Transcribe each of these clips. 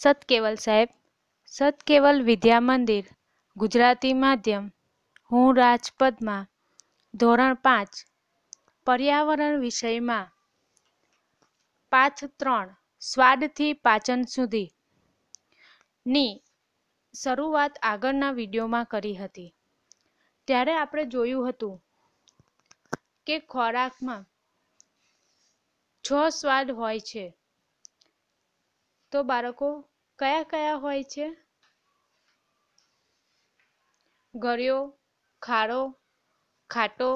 સતકેવલ સાહેબ સતકેવલ વિદ્યા મંદિર ગુજરાતી માધ્યમ હું રાજપદમાં ધોરણ પાંચ પર્યાવરણ વિષયમાં પાઠ ત્રણ સ્વાદથી પાચન સુધી ની શરૂઆત આગળના વિડીયોમાં કરી હતી ત્યારે આપણે જોયું હતું કે ખોરાકમાં છ સ્વાદ હોય છે તો બાળકો કયા કયા હોય છે ગળ્યો ખારો ખાટો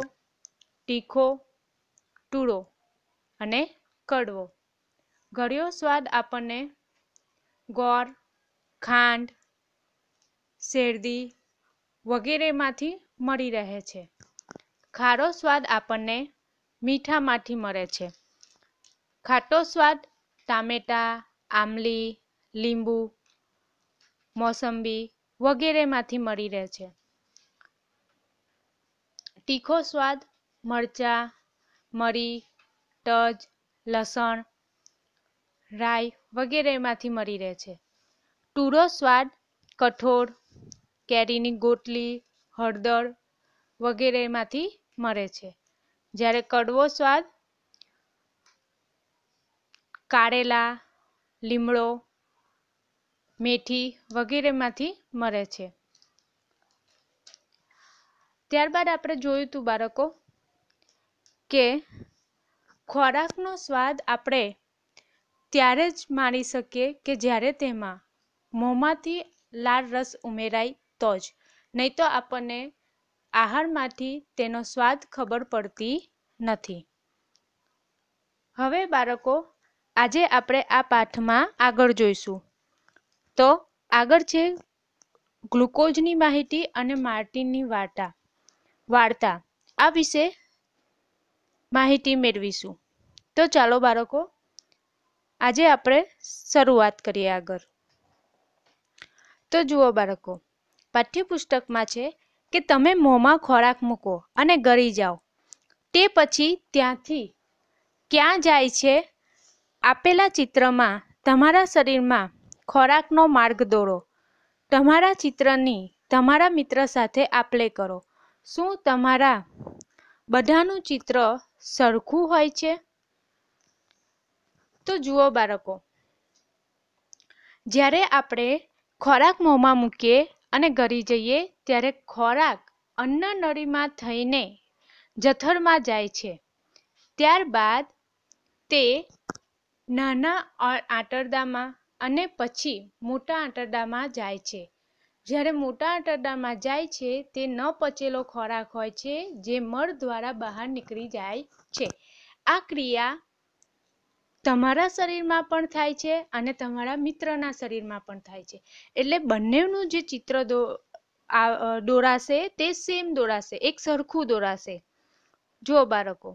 તીખો ટૂળો અને કડવો ગળ્યો સ્વાદ આપણને ગોળ ખાંડ શેરદી વગેરેમાંથી મળી રહે છે ખારો સ્વાદ આપણને મીઠામાંથી મળે છે ખાટો સ્વાદ ટામેટાં આમલી લીંબુ મોસંબી વગેરેમાંથી મળી રહે છે તીખો સ્વાદ મરચાં મરી તજ લસણ રાઈ વગેરેમાંથી મળી રહે છે ટૂરો સ્વાદ કઠોળ કેરીની ગોટલી હળદર વગેરેમાંથી મળે છે જ્યારે કડવો સ્વાદ કારેલા લીમડો મેથી વગેરેમાંથી મળે છે ત્યારબાદ આપણે જોયું હતું બાળકો કે ખોરાકનો સ્વાદ આપણે ત્યારે જ માણી શકીએ કે જ્યારે તેમાં મોંમાંથી લાળ રસ ઉમેરાય તો જ નહીં તો આપણને આહારમાંથી તેનો સ્વાદ ખબર પડતી નથી હવે બાળકો આજે આપણે આ પાઠમાં આગળ જોઈશું તો આગળ છે ગ્લુકોઝની માહિતી અને માર્ટિનની વાર્તા વાર્તા આ વિશે માહિતી મેળવીશું તો ચાલો બાળકો આજે આપણે શરૂઆત કરીએ આગળ તો જુઓ બાળકો પાઠ્યપુસ્તકમાં છે કે તમે મોંમાં ખોરાક મૂકો અને ગળી જાઓ તે પછી ત્યાંથી ક્યાં જાય છે આપેલા ચિત્રમાં તમારા શરીરમાં ખોરાકનો માર્ગ દોરો તમારા ચિત્રની તમારા મિત્ર સાથે આપલે કરો શું તમારા બધાનું ચિત્ર સરખું હોય છે તો જુઓ બાળકો જ્યારે આપણે ખોરાક મોંમાં મૂકીએ અને ગરી જઈએ ત્યારે ખોરાક અન્નનળીમાં થઈને જથરમાં જાય છે ત્યારબાદ તે નાના આંટરડામાં અને પછી મોટા આંતરડામાં જાય છે જ્યારે મોટા આંતરડામાં જાય છે તે ન પચેલો ખોરાક હોય છે જે મળ દ્વારા બહાર નીકળી જાય છે આ ક્રિયા તમારા શરીરમાં પણ થાય છે અને તમારા મિત્રના શરીરમાં પણ થાય છે એટલે બંનેનું જે ચિત્ર દો આ દોરાશે તે સેમ દોરાશે એક સરખું દોરાશે જુઓ બાળકો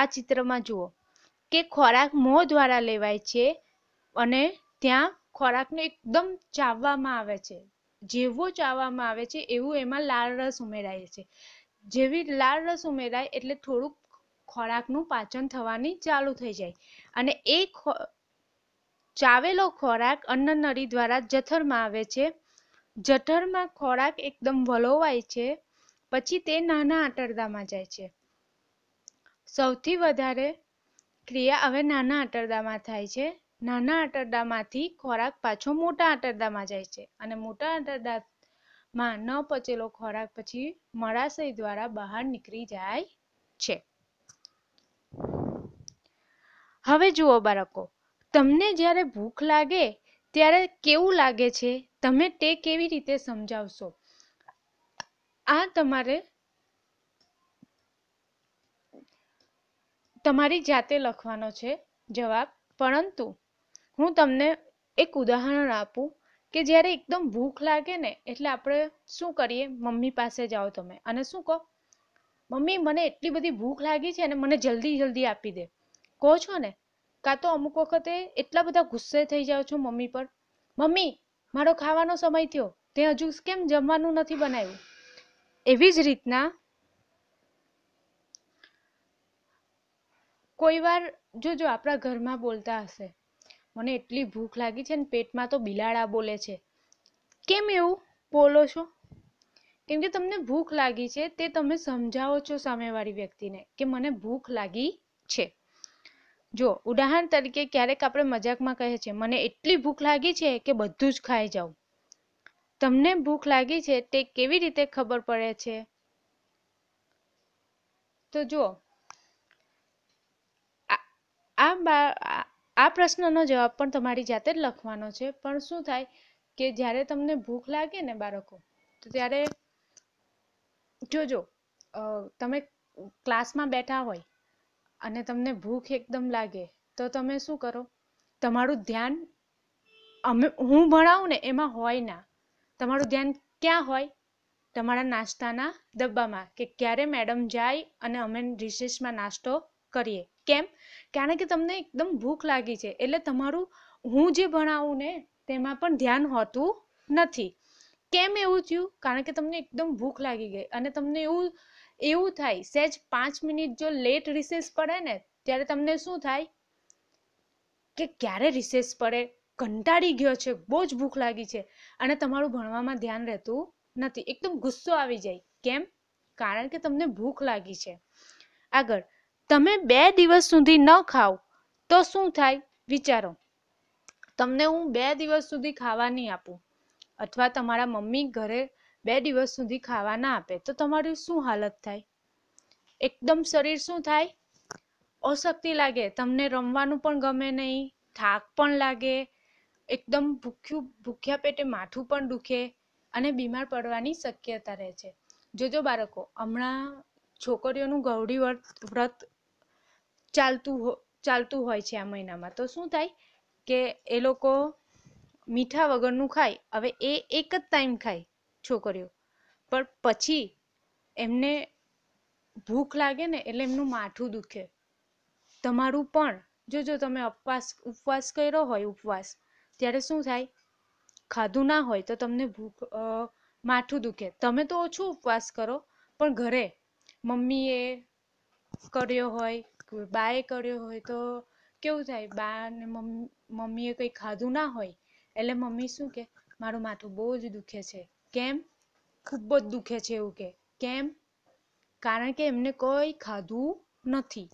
આ ચિત્રમાં જુઓ કે ખોરાક મોં દ્વારા લેવાય છે અને ત્યાં ખોરાકને એકદમ ચાવવામાં આવે છે જેવો ચાવવામાં આવે છે એવું એમાં લાળ રસ ઉમેરાય છે જેવી લાળ રસ ઉમેરાય એટલે થોડુંક ખોરાકનું પાચન થવાની ચાલુ થઈ જાય અને એ ચાવેલો ખોરાક અન્નનળી દ્વારા જઠરમાં આવે છે જઠરમાં ખોરાક એકદમ વલોવાય છે પછી તે નાના આંટરડામાં જાય છે સૌથી વધારે ક્રિયા હવે નાના આંટરડામાં થાય છે નાના આંતરડામાંથી ખોરાક પાછો મોટા આંતરડામાં જાય છે અને મોટા આંતરડામાં ન પચેલો ખોરાક પછી મળાશય દ્વારા બહાર નીકળી જાય છે હવે જુઓ બાળકો તમને જ્યારે ભૂખ લાગે ત્યારે કેવું લાગે છે તમે તે કેવી રીતે સમજાવશો આ તમારે તમારી જાતે લખવાનો છે જવાબ પરંતુ હું તમને એક ઉદાહરણ આપું કે જ્યારે એકદમ ભૂખ લાગે ને એટલે આપણે શું કરીએ મમ્મી પાસે જાઓ તમે અને શું કહો મમ્મી મને એટલી બધી ભૂખ લાગી છે અને મને જલ્દી જલ્દી આપી દે કહો છો ને કાં તો અમુક વખતે એટલા બધા ગુસ્સે થઈ જાઓ છો મમ્મી પર મમ્મી મારો ખાવાનો સમય થયો તે હજુ કેમ જમવાનું નથી બનાવ્યું એવી જ રીતના કોઈ વાર જો જો આપણા ઘરમાં બોલતા હશે મને એટલી ભૂખ લાગી છે ને પેટમાં તો બિલાડા બોલે છે કેમ એવું બોલો છો કેમ કે તમને ભૂખ લાગી છે તે તમે સમજાવો છો સામેવાળી વ્યક્તિને કે મને ભૂખ લાગી છે જો ઉદાહરણ તરીકે ક્યારેક આપણે મજાકમાં કહે છે મને એટલી ભૂખ લાગી છે કે બધું જ ખાઈ જાઉં તમને ભૂખ લાગી છે તે કેવી રીતે ખબર પડે છે તો જો આ આ પ્રશ્નનો જવાબ પણ તમારી જાતે જ લખવાનો છે પણ શું થાય કે જ્યારે તમને ભૂખ લાગે ને બાળકો તો ત્યારે જોજો તમે ક્લાસમાં બેઠા હોય અને તમને ભૂખ એકદમ લાગે તો તમે શું કરો તમારું ધ્યાન અમે હું ભણાવું ને એમાં હોય ના તમારું ધ્યાન ક્યાં હોય તમારા નાસ્તાના ડબ્બામાં કે ક્યારે મેડમ જાય અને અમે રિસેસમાં નાસ્તો કરીએ કેમ કારણ કે તમને એકદમ ભૂખ લાગી છે એટલે તમારું હું જે ભણાવું ને તેમાં પણ ધ્યાન હોતું નથી કેમ એવું થયું કારણ કે તમને એકદમ ભૂખ લાગી ગઈ અને તમને એવું એવું થાય સહેજ પાંચ મિનિટ જો લેટ રિસેસ પડે ને ત્યારે તમને શું થાય કે ક્યારે રિસેસ પડે કંટાળી ગયો છે બહુ જ ભૂખ લાગી છે અને તમારું ભણવામાં ધ્યાન રહેતું નથી એકદમ ગુસ્સો આવી જાય કેમ કારણ કે તમને ભૂખ લાગી છે આગળ તમે બે દિવસ સુધી ન ખાઓ તો શું થાય વિચારો તમને હું બે દિવસ સુધી ખાવા નહીં આપું અથવા તમારા મમ્મી ઘરે બે દિવસ સુધી ખાવા ના આપે તો તમારી શું હાલત થાય એકદમ શરીર શું થાય અશક્તિ લાગે તમને રમવાનું પણ ગમે નહીં થાક પણ લાગે એકદમ ભૂખ્યું ભૂખ્યા પેટે માથું પણ દુખે અને બીમાર પડવાની શક્યતા રહે છે જોજો બાળકો હમણાં છોકરીઓનું ગૌરી વ્રત ચાલતું ચાલતું હોય છે આ મહિનામાં તો શું થાય કે એ લોકો મીઠા વગરનું ખાય હવે એ એક જ ટાઈમ ખાય છોકરીઓ પણ પછી એમને ભૂખ લાગે ને એટલે એમનું માથું દુખે તમારું પણ જો જો તમે ઉપવાસ ઉપવાસ કર્યો હોય ઉપવાસ ત્યારે શું થાય ખાધું ના હોય તો તમને ભૂખ માથું દુખે તમે તો ઓછું ઉપવાસ કરો પણ ઘરે મમ્મીએ કર્યો હોય બાએ કર્યો હોય તો કેવું થાય બા ને મમ્મીએ કંઈ ખાધું ના હોય એટલે મમ્મી શું કે મારું માથું બહુ જ દુખે છે કેમ ખૂબ જ દુખે છે એવું કે કેમ કારણ કે એમને કોઈ ખાધું નથી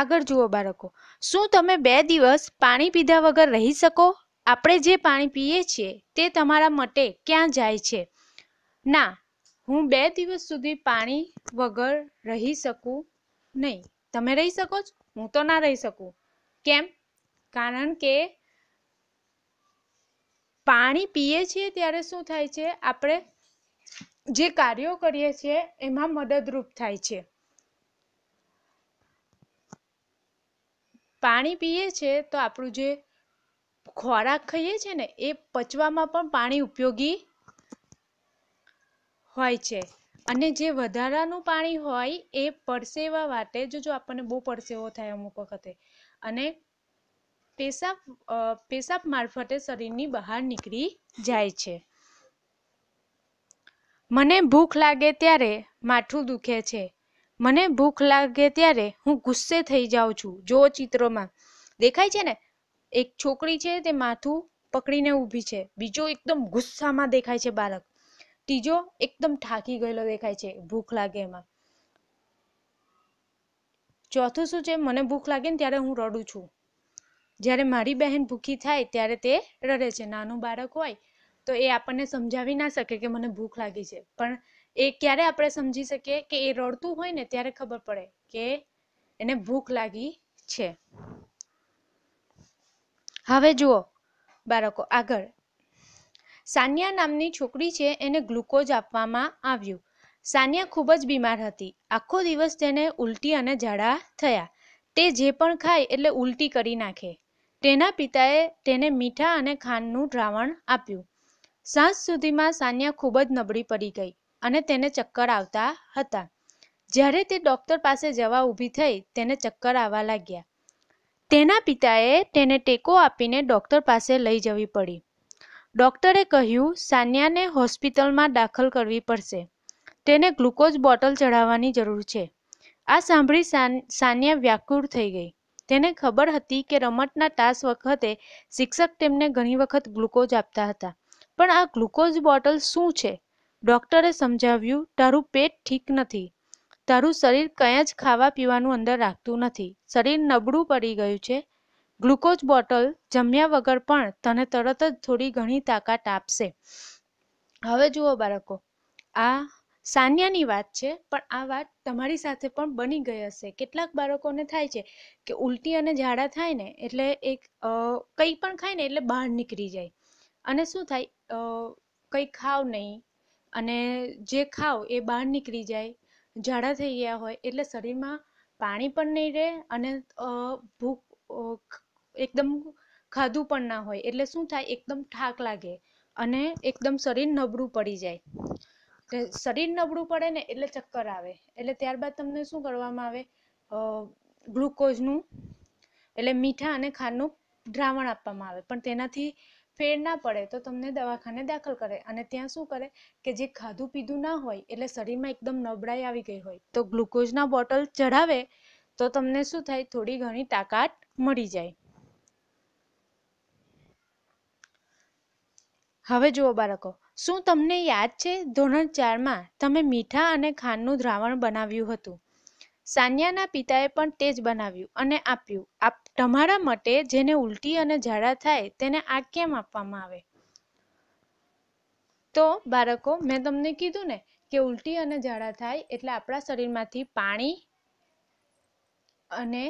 આગળ જુઓ બાળકો શું તમે બે દિવસ પાણી પીધા વગર રહી શકો આપણે જે પાણી પીએ છીએ તે તમારા માટે ક્યાં જાય છે ના હું બે દિવસ સુધી પાણી વગર રહી શકું નહીં તમે રહી શકો છો હું તો ના રહી શકું કેમ કારણ કે પાણી પીએ છીએ ત્યારે શું થાય છે આપણે જે કાર્યો કરીએ છીએ એમાં મદદરૂપ થાય છે પાણી પીએ છીએ તો આપણું જે ખોરાક ખાઈએ છીએ ને એ પચવામાં પણ પાણી ઉપયોગી હોય છે અને જે વધારાનું પાણી હોય એ પરસેવા માટે જો જો આપણને બહુ પરસેવો થાય અમુક વખતે અને પેશાબ પેશાબ મારફતે શરીરની બહાર નીકળી જાય છે મને ભૂખ લાગે ત્યારે માથું દુખે છે મને ભૂખ લાગે ત્યારે હું ગુસ્સે થઈ જાઉં છું જો ચિત્રોમાં દેખાય છે ને એક છોકરી છે તે માથું પકડીને ઊભી છે બીજો એકદમ ગુસ્સામાં દેખાય છે બાળક ત્રીજો એકદમ થાકી ગયેલો દેખાય છે ભૂખ લાગે એમાં ચોથું શું છે મને ભૂખ લાગે ને ત્યારે હું રડું છું જ્યારે મારી બહેન ભૂખી થાય ત્યારે તે રડે છે નાનું બાળક હોય તો એ આપણને સમજાવી ના શકે કે મને ભૂખ લાગી છે પણ એ ક્યારે આપણે સમજી શકીએ કે એ રડતું હોય ને ત્યારે ખબર પડે કે એને ભૂખ લાગી છે હવે જુઓ બાળકો આગળ સાનિયા નામની છોકરી છે એને ગ્લુકોઝ આપવામાં આવ્યું સાનિયા ખૂબ જ બીમાર હતી આખો દિવસ તેને ઉલટી અને ઝાડા થયા તે જે પણ ખાય એટલે ઉલટી કરી નાખે તેના પિતાએ તેને મીઠા અને ખાંડનું દ્રાવણ આપ્યું સાંજ સુધીમાં સાનિયા ખૂબ જ નબળી પડી ગઈ અને તેને ચક્કર આવતા હતા જ્યારે તે ડૉક્ટર પાસે જવા ઊભી થઈ તેને ચક્કર આવવા લાગ્યા તેના પિતાએ તેને ટેકો આપીને ડૉક્ટર પાસે લઈ જવી પડી ડૉક્ટરે કહ્યું સાનિયાને હોસ્પિટલમાં દાખલ કરવી પડશે તેને ગ્લુકોઝ બોટલ ચઢાવવાની જરૂર છે આ સાંભળી સાનિયા વ્યાકુળ થઈ ગઈ તેને ખબર હતી કે રમતના તાસ વખતે શિક્ષક તેમને ઘણી વખત ગ્લુકોઝ આપતા હતા પણ આ ગ્લુકોઝ બોટલ શું છે ડૉક્ટરે સમજાવ્યું તારું પેટ ઠીક નથી તારું શરીર કંઈ જ ખાવા પીવાનું અંદર રાખતું નથી શરીર નબળું પડી ગયું છે ગ્લુકોઝ બોટલ જમ્યા વગર પણ તને તરત જ થોડી ઘણી તાકાત આપશે હવે જુઓ બાળકો આ સાન્યાની વાત છે પણ આ વાત તમારી સાથે પણ બની ગઈ હશે કેટલાક બાળકોને થાય છે કે ઉલટી અને ઝાડા થાય ને એટલે એક કંઈ પણ ખાય ને એટલે બહાર નીકળી જાય અને શું થાય કંઈ ખાવ નહીં અને જે ખાવ એ બહાર નીકળી જાય ઝાડા થઈ ગયા હોય એટલે શરીરમાં પાણી પણ નહીં રહે અને ભૂખ એકદમ ખાધું પણ ના હોય એટલે શું થાય એકદમ થાક લાગે અને એકદમ શરીર નબળું પડી જાય શરીર નબળું પડે ને એટલે ચક્કર આવે એટલે ત્યારબાદ તમને શું કરવામાં આવે ગ્લુકોઝનું એટલે મીઠા અને ખાંડનું દ્રાવણ આપવામાં આવે પણ તેનાથી ફેર ના પડે તો તમને દવાખાને દાખલ કરે અને ત્યાં શું કરે કે જે ખાધું પીધું ના હોય એટલે શરીરમાં એકદમ નબળાઈ આવી ગઈ હોય તો ગ્લુકોઝના બોટલ ચઢાવે તો તમને શું થાય થોડી ઘણી તાકાત મળી જાય હવે જુઓ બાળકો શું તમને યાદ છે ધોરણ ચારમાં તમે મીઠા અને ખાંડનું દ્રાવણ બનાવ્યું હતું સાનિયાના પિતાએ પણ તે જ બનાવ્યું અને આપ્યું આપ તમારા મતે જેને ઉલટી અને ઝાડા થાય તેને આ કેમ આપવામાં આવે તો બાળકો મેં તમને કીધું ને કે ઉલટી અને ઝાડા થાય એટલે આપણા શરીરમાંથી પાણી અને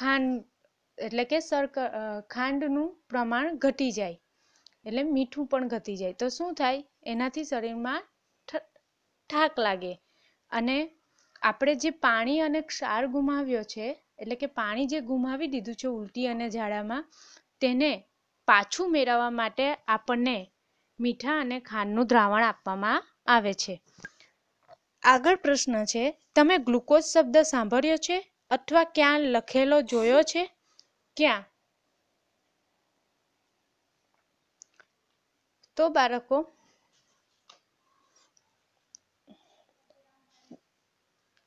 ખાંડ એટલે કે સરક ખાંડનું પ્રમાણ ઘટી જાય એટલે મીઠું પણ ઘટી જાય તો શું થાય એનાથી શરીરમાં ઠાક લાગે અને આપણે જે પાણી અને ક્ષાર ગુમાવ્યો છે એટલે કે પાણી જે ગુમાવી દીધું છે ઉલટી અને ઝાડામાં તેને પાછું મેળવવા માટે આપણને મીઠા અને ખાંડનું દ્રાવણ આપવામાં આવે છે આગળ પ્રશ્ન છે તમે ગ્લુકોઝ શબ્દ સાંભળ્યો છે અથવા ક્યાં લખેલો જોયો છે ક્યાં તો બાળકો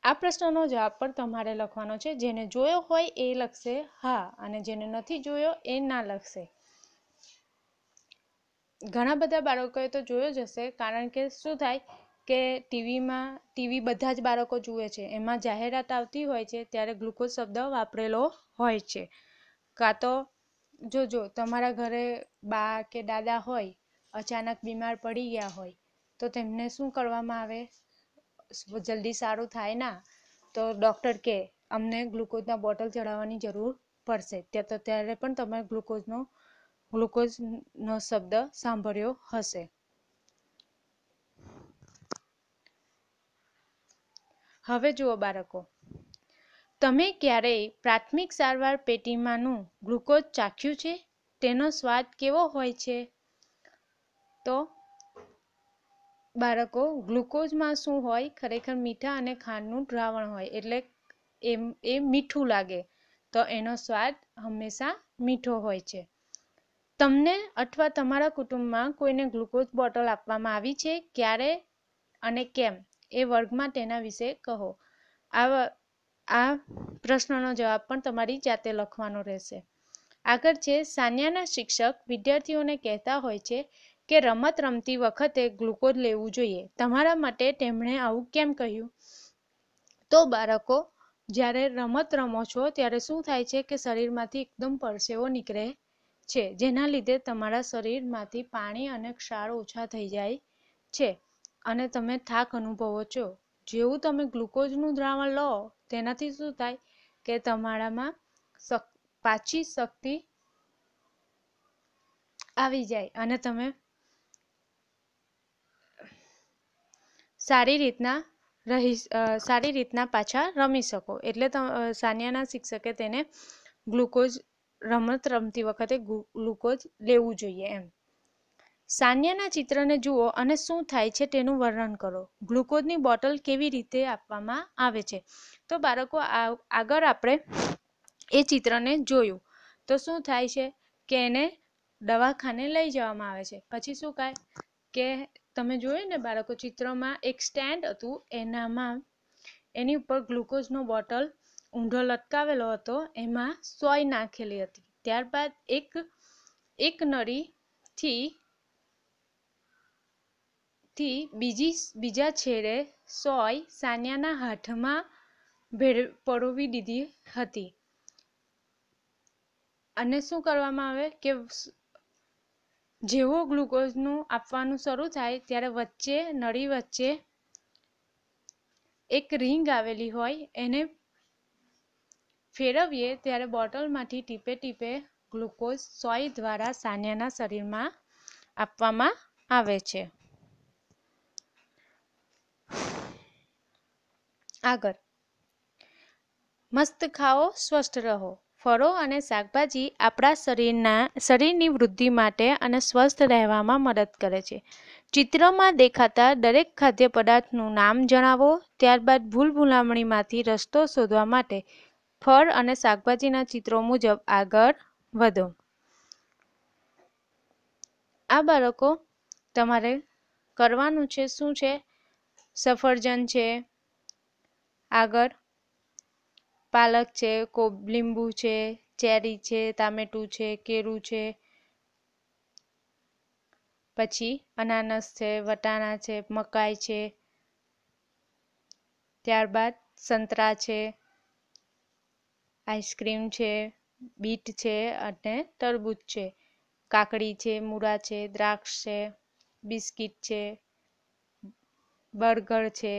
આ પ્રશ્નનો જવાબ પણ તમારે લખવાનો છે જેને જોયો હોય એ લખશે હા અને જેને નથી જોયો એ ના લખશે ઘણા બધા બાળકોએ તો જોયો જ હશે કારણ કે શું થાય કે ટીવીમાં ટીવી બધા જ બાળકો જુએ છે એમાં જાહેરાત આવતી હોય છે ત્યારે ગ્લુકોઝ શબ્દ વાપરેલો હોય છે કાં તો જોજો તમારા ઘરે બા કે દાદા હોય અચાનક બીમાર પડી ગયા હોય તો તેમને શું કરવામાં આવે જલ્દી સારું થાય ના તો ડૉક્ટર કે અમને ગ્લુકોઝના બોટલ ચડાવવાની જરૂર પડશે ત્યાં તો ત્યારે પણ તમે ગ્લુકોઝનો ગ્લુકોઝનો શબ્દ સાંભળ્યો હશે હવે જુઓ બાળકો તમે ક્યારેય પ્રાથમિક સારવાર પેટીમાંનું ગ્લુકોઝ ચાખ્યું છે તેનો સ્વાદ કેવો હોય છે તો બાળકો ગ્લુકોઝમાં શું હોય ખરેખર મીઠા અને ખાંડનું દ્રાવણ હોય એટલે એમ એ મીઠું લાગે તો એનો સ્વાદ હંમેશા મીઠો હોય છે તમને અથવા તમારા કુટુંબમાં કોઈને ગ્લુકોઝ બોટલ આપવામાં આવી છે ક્યારે અને કેમ એ વર્ગમાં તેના વિશે કહો આ આ પ્રશ્નનો જવાબ પણ તમારી જાતે લખવાનો રહેશે આગળ છે સાનિયાના શિક્ષક વિદ્યાર્થીઓને કહેતા હોય છે કે રમત રમતી વખતે ગ્લુકોઝ લેવું જોઈએ તમારા માટે તેમણે આવું કેમ કહ્યું તો બાળકો જ્યારે રમત રમો છો ત્યારે શું થાય છે કે શરીરમાંથી એકદમ પરસેવો નીકળે છે જેના લીધે તમારા શરીરમાંથી પાણી અને ક્ષાર ઓછા થઈ જાય છે અને તમે થાક અનુભવો છો જેવું તમે ગ્લુકોઝનું દ્રાવણ લો તેનાથી શું થાય કે તમારામાં પાછી શક્તિ આવી જાય અને તમે સારી રીતના રહી સારી રીતના પાછા રમી શકો એટલે સાનિયાના શિક્ષકે તેને ગ્લુકોઝ રમત રમતી વખતે ગ્લુકોઝ લેવું જોઈએ એમ સાનિયાના ચિત્રને જુઓ અને શું થાય છે તેનું વર્ણન કરો ગ્લુકોઝની બોટલ કેવી રીતે આપવામાં આવે છે તો બાળકો આગળ આપણે એ ચિત્રને જોયું તો શું થાય છે કે એને દવાખાને લઈ જવામાં આવે છે પછી શું થાય કે તમે જોયું ને બાળકો ચિત્રમાં એક સ્ટેન્ડ હતું એનામાં એની ઉપર ગ્લુકોઝનો બોટલ ઊંધો લટકાવેલો હતો એમાં સોય નાખેલી હતી ત્યારબાદ એક એક નળીથી થી બીજી બીજા છેડે સોય સાનિયાના હાથમાં ભેળ પડોવી દીધી હતી અને શું કરવામાં આવે કે જેવો ગ્લુકોઝનું આપવાનું શરૂ થાય ત્યારે વચ્ચે નળી વચ્ચે એક રિંગ આવેલી હોય એને ફેરવીએ ત્યારે બોટલમાંથી ટીપે ટીપે ગ્લુકોઝ સોય દ્વારા સાનિયાના શરીરમાં આપવામાં આવે છે આગળ મસ્ત ખાઓ સ્વસ્થ રહો ફળો અને શાકભાજી આપણા શરીરના શરીરની વૃદ્ધિ માટે અને સ્વસ્થ રહેવામાં મદદ કરે છે ચિત્રમાં દેખાતા દરેક ખાદ્ય પદાર્થનું નામ જણાવો ત્યારબાદ ભૂલ ભૂલામણીમાંથી રસ્તો શોધવા માટે ફળ અને શાકભાજીના ચિત્રો મુજબ આગળ વધો આ બાળકો તમારે કરવાનું છે શું છે સફરજન છે આગળ પાલક છે કોબ લીંબુ છે ચેરી છે ટામેટું છે કેરું છે પછી અનાનસ છે વટાણા છે મકાઈ છે ત્યારબાદ સંતરા છે આઈસ્ક્રીમ છે બીટ છે અને તરબૂચ છે કાકડી છે મૂળા છે દ્રાક્ષ છે બિસ્કિટ છે બર્ગર છે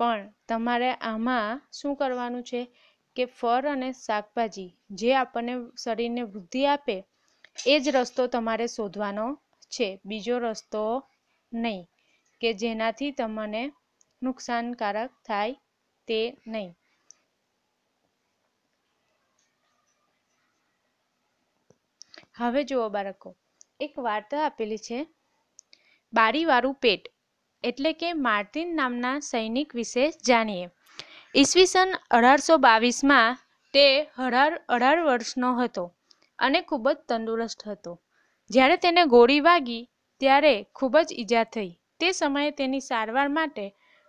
પણ તમારે આમાં શું કરવાનું છે કે ફળ અને શાકભાજી જે આપણને શરીરને વૃદ્ધિ આપે એ જ રસ્તો તમારે શોધવાનો છે બીજો રસ્તો નહીં કે જેનાથી તમને નુકસાનકારક થાય તે નહીં હવે જુઓ બાળકો એક વાર્તા આપેલી છે બારીવાળું પેટ એટલે કે માર્ટિન નામના સૈનિક વિશે જાણીએ ઈસવીસન અઢારસો બાવીસમાં તે અઢાર અઢાર વર્ષનો હતો અને ખૂબ જ તંદુરસ્ત હતો જ્યારે તેને ગોળી વાગી ત્યારે ખૂબ જ ઈજા થઈ તે સમયે તેની સારવાર માટે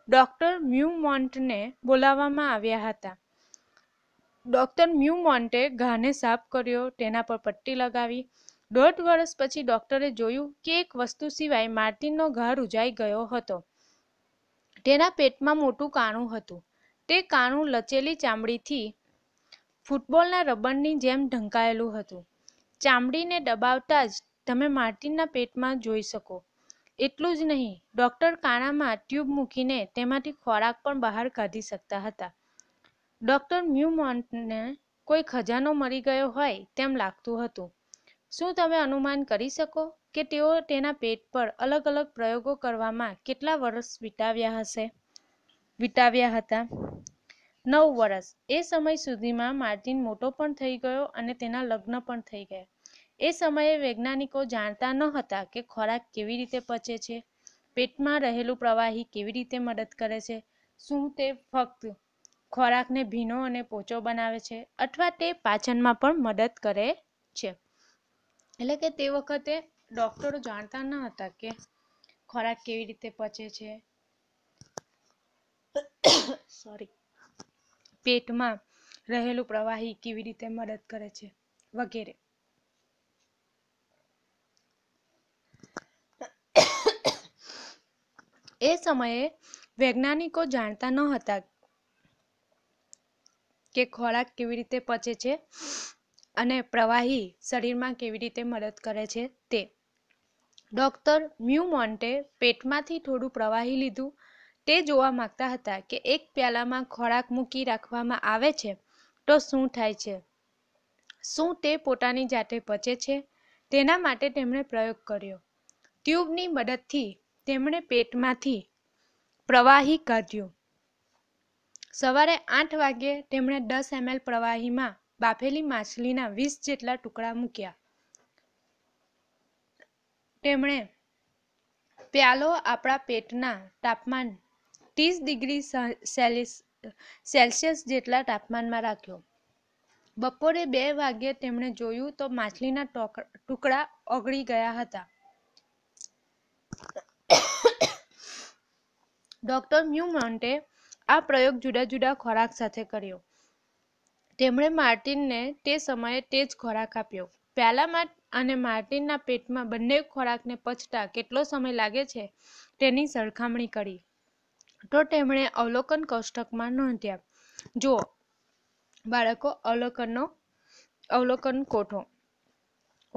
ડૉક્ટર મ્યુ મોન્ટને બોલાવવામાં આવ્યા હતા ડૉક્ટર મ્યુ મોન્ટે ઘાને સાફ કર્યો તેના પર પટ્ટી લગાવી દોઢ વર્ષ પછી ડોક્ટરે જોયું કે એક વસ્તુ સિવાય માર્ટિનનો ઘા ઉજાઈ ગયો હતો તેના પેટમાં મોટું કાણું હતું તે કાણું લચેલી ચામડીથી ફૂટબોલના રબરની જેમ ઢંકાયેલું હતું ચામડીને દબાવતા જ તમે માર્ટિનના પેટમાં જોઈ શકો એટલું જ નહીં ડૉક્ટર કાણામાં ટ્યુબ મૂકીને તેમાંથી ખોરાક પણ બહાર કાઢી શકતા હતા ડૉક્ટર મ્યુમોન્ટને કોઈ ખજાનો મરી ગયો હોય તેમ લાગતું હતું શું તમે અનુમાન કરી શકો કે તેઓ તેના પેટ પર અલગ અલગ પ્રયોગો કરવામાં કેટલા વર્ષ વિતાવ્યા હશે વિતાવ્યા હતા નવ વર્ષ એ સમય સુધીમાં માર્ટિન મોટો પણ થઈ ગયો અને તેના લગ્ન પણ થઈ ગયા એ સમયે વૈજ્ઞાનિકો જાણતા ન હતા કે ખોરાક કેવી રીતે પચે છે પેટમાં રહેલું પ્રવાહી કેવી રીતે મદદ કરે છે શું તે ફક્ત ખોરાકને ભીનો અને પોચો બનાવે છે અથવા તે પાચનમાં પણ મદદ કરે છે એટલે કે તે વખતે ડોક્ટરો જાણતા ન હતા કે ખોરાક કેવી રીતે પચે છે સોરી પેટમાં રહેલું પ્રવાહી કેવી રીતે મદદ કરે છે વગેરે એ સમયે વૈજ્ઞાનિકો જાણતા ન હતા કે ખોરાક કેવી રીતે પચે છે અને પ્રવાહી શરીરમાં કેવી રીતે મદદ કરે છે તે ડૉક્ટર મ્યુમોન્ટે પેટમાંથી થોડું પ્રવાહી લીધું તે જોવા માગતા હતા કે એક પ્યાલામાં ખોરાક મૂકી રાખવામાં આવે છે તો શું થાય છે શું તે પોતાની જાતે પચે છે તેના માટે તેમણે પ્રયોગ કર્યો ટ્યુબની મદદથી તેમણે પેટમાંથી પ્રવાહી કાઢ્યું સવારે આઠ વાગ્યે તેમણે દસ એમએલ પ્રવાહીમાં બાફેલી માછલીના વીસ જેટલા ટુકડા મૂક્યા તેમણે પ્યાલો આપણા પેટના તાપમાન ત્રીસ ડિગ્રી સેલ્સિયસ જેટલા તાપમાનમાં રાખ્યો બપોરે બે વાગ્યે તેમણે જોયું તો માછલીના ટુકડા ઓગળી ગયા હતા ડોક્ટર મ્યુમોન્ટે આ પ્રયોગ જુદા જુદા ખોરાક સાથે કર્યો તેમણે માર્ટિનને તે સમયે તે જ ખોરાક આપ્યો પહેલામાં અને માર્ટિનના પેટમાં બંને ખોરાકને પચતા કેટલો સમય લાગે છે તેની સરખામણી કરી તો તેમણે અવલોકન કોષ્ટકમાં નોંધ્યા જુઓ બાળકો અવલોકનનો અવલોકન કોઠો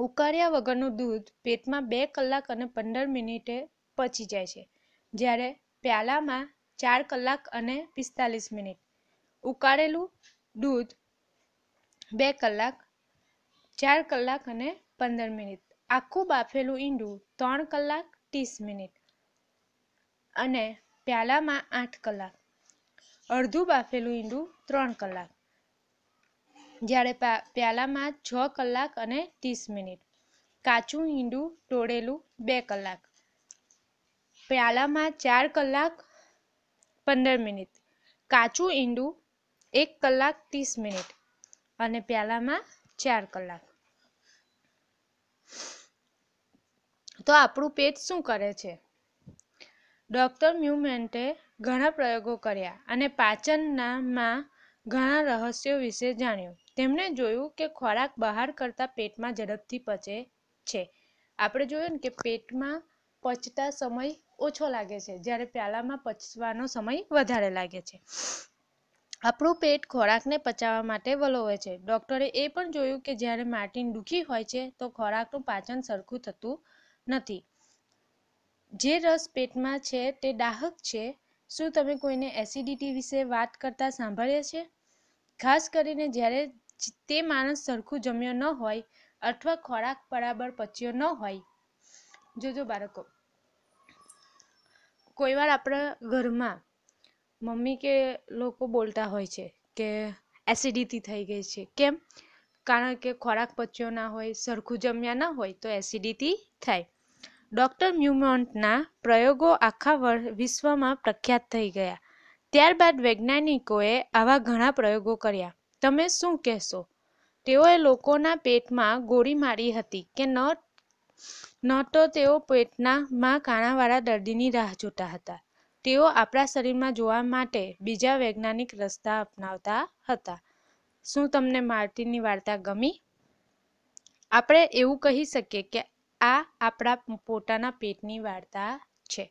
ઉકાળ્યા વગરનું દૂધ પેટમાં બે કલાક અને પંદર મિનિટે પચી જાય છે જ્યારે પ્યાલામાં ચાર કલાક અને પિસ્તાલીસ મિનિટ ઉકાળેલું દૂધ બે કલાક ચાર કલાક અને પંદર મિનિટ આખું બાફેલું ઈંડું ત્રણ કલાક ત્રીસ મિનિટ અને પ્યાલામાં આઠ કલાક અડધું બાફેલું ઈંડું ત્રણ કલાક જ્યારે પ્યાલામાં છ કલાક અને ત્રીસ મિનિટ કાચું ઈંડું તોડેલું બે કલાક પ્યાલામાં ચાર કલાક પંદર મિનિટ કાચું ઈંડું એક કલાક ત્રીસ મિનિટ અને પ્યાલામાં ચાર કલાક તો આપણું પેટ શું કરે છે ડૉક્ટર મ્યુમેન્ટે ઘણા પ્રયોગો કર્યા અને પાચનનામાં ઘણા રહસ્યો વિશે જાણ્યું તેમણે જોયું કે ખોરાક બહાર કરતાં પેટમાં ઝડપથી પચે છે આપણે જોયું ને કે પેટમાં પચતા સમય ઓછો લાગે છે જ્યારે પ્યાલામાં પચવાનો સમય વધારે લાગે છે આપણું પેટ ખોરાકને પચાવવા માટે વલોવે છે ડૉક્ટરે એ પણ જોયું કે જ્યારે માર્ટીન દુઃખી હોય છે તો ખોરાકનું પાચન સરખું થતું નથી જે રસ પેટમાં છે તે દાહક છે શું તમે કોઈને એસિડિટી વિશે વાત કરતા સાંભળ્યા છે ખાસ કરીને જ્યારે તે માણસ સરખું જમ્યો ન હોય અથવા ખોરાક બરાબર પચ્યો ન હોય જોજો બાળકો કોઈવાર આપણા ઘરમાં મમ્મી કે લોકો બોલતા હોય છે કે એસિડિટી થઈ ગઈ છે કેમ કારણ કે ખોરાક પચ્યો ના હોય સરખું જમ્યા ના હોય તો એસિડિટી થાય ડૉક્ટર મ્યુમોન્ટના પ્રયોગો આખા વિશ્વમાં પ્રખ્યાત થઈ ગયા ત્યારબાદ વૈજ્ઞાનિકોએ આવા ઘણા પ્રયોગો કર્યા તમે શું કહેશો તેઓએ લોકોના પેટમાં ગોળી મારી હતી કે ન ન તો તેઓ પેટના માં કાણાવાળા દર્દીની રાહ જોતા હતા તેઓ આપણા શરીરમાં જોવા માટે બીજા વૈજ્ઞાનિક રસ્તા અપનાવતા હતા શું તમને માર્ટિનની વાર્તા ગમી આપણે એવું કહી શકીએ કે આ આપણા પોતાના પેટની વાર્તા છે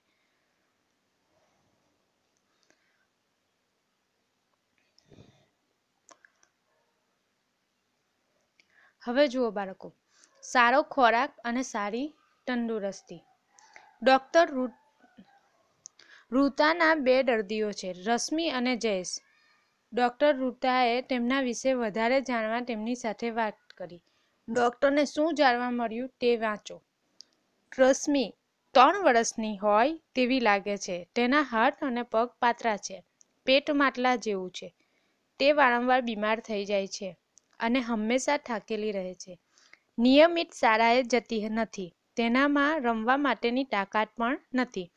હવે જુઓ બાળકો સારો ખોરાક અને સારી તંદુરસ્તી ડોક્ટર રૂટ ઋતાના બે દર્દીઓ છે રશ્મિ અને જયેશ ડૉક્ટર ઋતાએ તેમના વિશે વધારે જાણવા તેમની સાથે વાત કરી ડૉક્ટરને શું જાણવા મળ્યું તે વાંચો રશ્મિ ત્રણ વર્ષની હોય તેવી લાગે છે તેના હાથ અને પગ પાતળા છે પેટ માટલા જેવું છે તે વારંવાર બીમાર થઈ જાય છે અને હંમેશા થાકેલી રહે છે નિયમિત શાળાએ જતી નથી તેનામાં રમવા માટેની તાકાત પણ નથી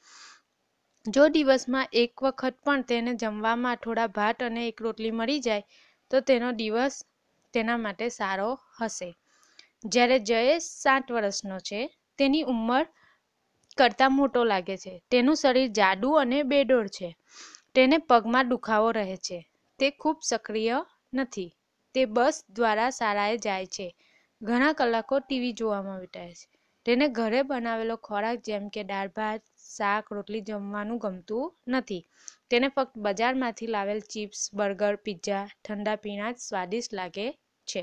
જો દિવસમાં એક વખત પણ તેને જમવામાં થોડા ભાત અને એક રોટલી મળી જાય તો તેનો દિવસ તેના માટે સારો હશે જ્યારે જયેશ સાત વર્ષનો છે તેની ઉંમર કરતાં મોટો લાગે છે તેનું શરીર જાડુ અને બેડોળ છે તેને પગમાં દુખાવો રહે છે તે ખૂબ સક્રિય નથી તે બસ દ્વારા શાળાએ જાય છે ઘણા કલાકો ટીવી જોવામાં વિતાવે છે તેને ઘરે બનાવેલો ખોરાક જેમ કે દાળ ભાત શાક રોટલી જમવાનું ગમતું નથી તેને ફક્ત બજારમાંથી લાવેલ ચિપ્સ બર્ગર પિઝા ઠંડા પીણા જ સ્વાદિષ્ટ લાગે છે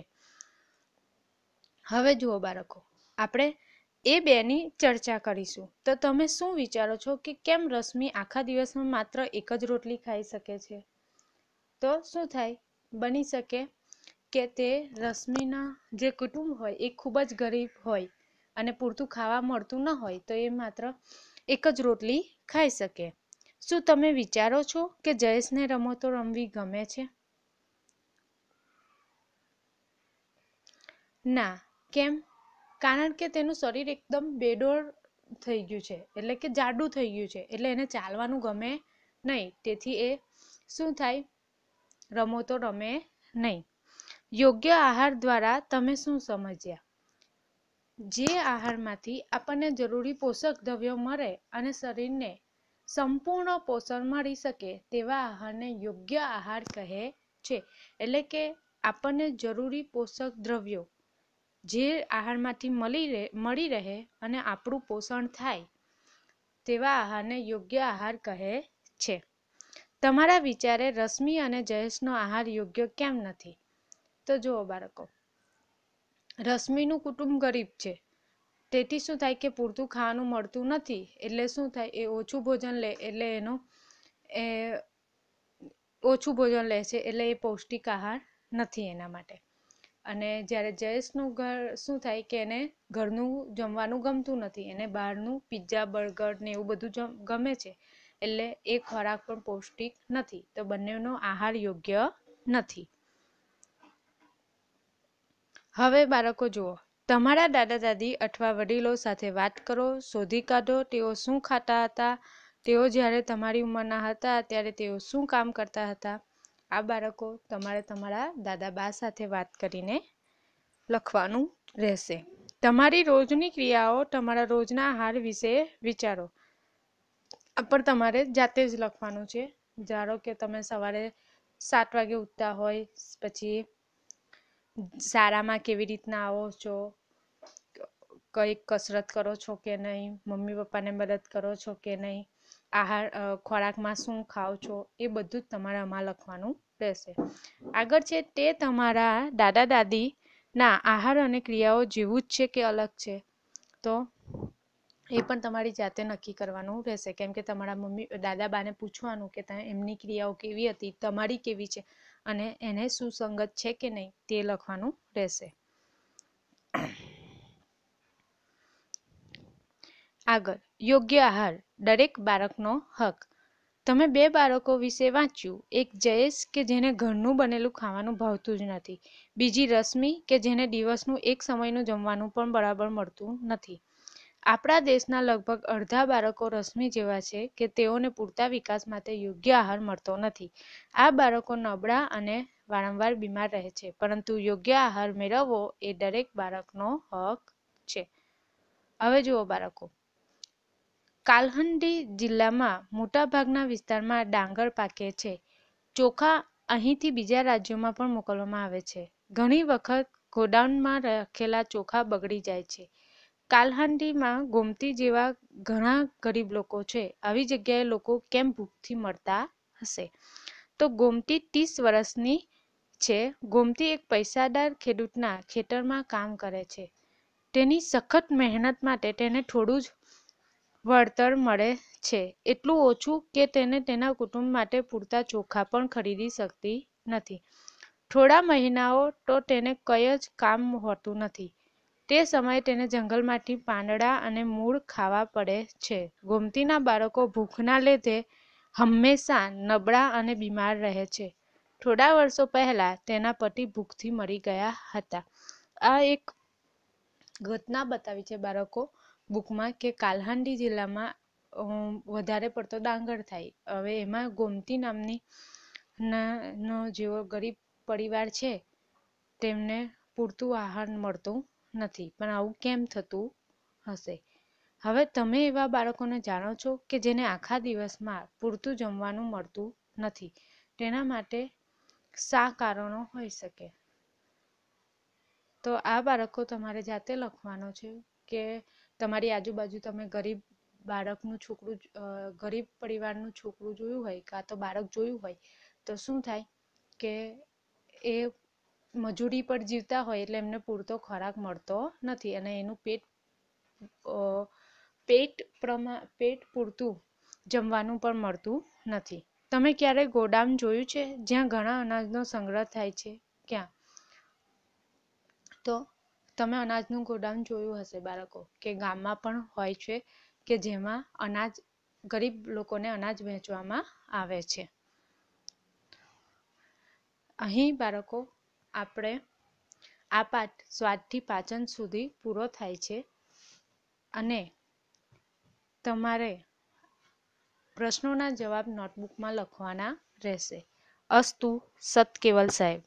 હવે જુઓ બાળકો આપણે એ બેની ચર્ચા કરીશું તો તમે શું વિચારો છો કે કેમ રશ્મિ આખા દિવસમાં માત્ર એક જ રોટલી ખાઈ શકે છે તો શું થાય બની શકે કે તે રશ્મિના જે કુટુંબ હોય એ ખૂબ જ ગરીબ હોય અને પૂરતું ખાવા મળતું ન હોય તો એ માત્ર એક જ રોટલી ખાઈ શકે શું તમે વિચારો છો કે જયેશને રમતો રમવી ગમે છે ના કેમ કારણ કે તેનું શરીર એકદમ બેડોળ થઈ ગયું છે એટલે કે જાડુ થઈ ગયું છે એટલે એને ચાલવાનું ગમે નહીં તેથી એ શું થાય રમતો રમે નહીં યોગ્ય આહાર દ્વારા તમે શું સમજ્યા જે આહારમાંથી આપણને જરૂરી પોષક દ્રવ્યો મળે અને શરીરને સંપૂર્ણ પોષણ મળી શકે તેવા આહારને યોગ્ય આહાર કહે છે એટલે કે આપણને જરૂરી પોષક દ્રવ્યો જે આહારમાંથી મળી રહે મળી રહે અને આપણું પોષણ થાય તેવા આહારને યોગ્ય આહાર કહે છે તમારા વિચારે રશ્મિ અને જયેશનો આહાર યોગ્ય કેમ નથી તો જુઓ બાળકો રશ્મિનું કુટુંબ ગરીબ છે તેથી શું થાય કે પૂરતું ખાવાનું મળતું નથી એટલે શું થાય એ ઓછું ભોજન લે એટલે એનો એ ઓછું ભોજન લે છે એટલે એ પૌષ્ટિક આહાર નથી એના માટે અને જ્યારે જયેશનું ઘર શું થાય કે એને ઘરનું જમવાનું ગમતું નથી એને બહારનું પિઝા બર્ગર ને એવું બધું ગમે છે એટલે એ ખોરાક પણ પૌષ્ટિક નથી તો બંનેનો આહાર યોગ્ય નથી હવે બાળકો જુઓ તમારા દાદા દાદી અથવા વડીલો સાથે વાત કરો શોધી કાઢો તેઓ શું ખાતા હતા તેઓ જ્યારે તમારી ઉંમરના હતા ત્યારે તેઓ શું કામ કરતા હતા આ બાળકો તમારે તમારા દાદા બા સાથે વાત કરીને લખવાનું રહેશે તમારી રોજની ક્રિયાઓ તમારા રોજના આહાર વિશે વિચારો પણ તમારે જાતે જ લખવાનું છે ધારો કે તમે સવારે સાત વાગે ઉઠતા હોય પછી શાળામાં કેવી રીતના આવો છો કઈ કસરત કરો છો કે નહીં મમ્મી પપ્પાને મદદ કરો છો કે નહીં આહાર ખોરાકમાં શું ખાઓ છો એ બધું જ તમારામાં લખવાનું રહેશે આગળ છે તે તમારા દાદા દાદી ના આહાર અને ક્રિયાઓ જેવું જ છે કે અલગ છે તો એ પણ તમારી જાતે નક્કી કરવાનું રહેશે કેમ કે તમારા મમ્મી દાદા બાને પૂછવાનું કે એમની ક્રિયાઓ કેવી હતી તમારી કેવી છે અને એને સુસંગત છે કે નહીં તે લખવાનું રહેશે આગળ યોગ્ય આહાર દરેક બાળકનો હક તમે બે બાળકો વિશે વાંચ્યું એક જયેશ કે જેને ઘરનું બનેલું ખાવાનું ભાવતું જ નથી બીજી રશ્મિ કે જેને દિવસનું એક સમયનું જમવાનું પણ બરાબર મળતું નથી આપણા દેશના લગભગ અડધા બાળકો રશ્મિ જેવા છે કે તેઓને પૂરતા વિકાસ માટે યોગ્ય આહાર મળતો નથી આ બાળકો નબળા અને વારંવાર બીમાર રહે છે પરંતુ યોગ્ય આહાર મેળવવો એ દરેક બાળકનો હક છે હવે જુઓ બાળકો કાલહંડી જિલ્લામાં મોટાભાગના વિસ્તારમાં ડાંગર પાકે છે ચોખા અહીંથી બીજા રાજ્યોમાં પણ મોકલવામાં આવે છે ઘણી વખત ગોડાઉનમાં રાખેલા ચોખા બગડી જાય છે કાલહાંડીમાં ગોમતી જેવા ઘણા ગરીબ લોકો છે આવી જગ્યાએ લોકો કેમ ભૂખથી મરતા હશે તો ગોમતી ત્રીસ વર્ષની છે ગોમતી એક પૈસાદાર ખેડૂતના ખેતરમાં કામ કરે છે તેની સખત મહેનત માટે તેને થોડું જ વળતર મળે છે એટલું ઓછું કે તેને તેના કુટુંબ માટે પૂરતા ચોખા પણ ખરીદી શકતી નથી થોડા મહિનાઓ તો તેને કંઈ જ કામ હોતું નથી તે સમયે તેને જંગલમાંથી પાંદડા અને મૂળ ખાવા પડે છે ગોમતીના બાળકો ભૂખના લીધે હંમેશા નબળા અને બીમાર રહે છે થોડા વર્ષો પહેલા તેના પતિ ભૂખથી મરી ગયા હતા આ એક ઘટના બતાવી છે બાળકો બુકમાં કે કાલહાંડી જિલ્લામાં વધારે પડતો ડાંગર થાય હવે એમાં ગોમતી નામની જેવો ગરીબ પરિવાર છે તેમને પૂરતું આહાર મળતું નથી પણ આવું કેમ થતું હશે હવે તમે એવા બાળકોને જાણો છો કે જેને આખા દિવસમાં પૂરતું જમવાનું મળતું નથી તેના માટે શા કારણો હોઈ શકે તો આ બાળકો તમારે જાતે લખવાનો છે કે તમારી આજુબાજુ તમે ગરીબ બાળકનું છોકરું ગરીબ પરિવારનું છોકરું જોયું હોય કાં તો બાળક જોયું હોય તો શું થાય કે એ મજૂરી પર જીવતા હોય એટલે એમને પૂરતો ખોરાક મળતો નથી અને એનું પેટ પેટ પ્રમા પેટ પૂરતું જમવાનું પણ મળતું નથી તમે ક્યારેય ગોડાઉન જોયું છે જ્યાં ઘણા અનાજનો સંગ્રહ થાય છે ક્યાં તો તમે અનાજનું ગોડાઉન જોયું હશે બાળકો કે ગામમાં પણ હોય છે કે જેમાં અનાજ ગરીબ લોકોને અનાજ વહેંચવામાં આવે છે અહીં બાળકો આપણે આ પાઠ સ્વાદથી પાચન સુધી પૂરો થાય છે અને તમારે પ્રશ્નોના જવાબ નોટબુકમાં લખવાના રહેશે અસ્તુ સત કેવલ સાહેબ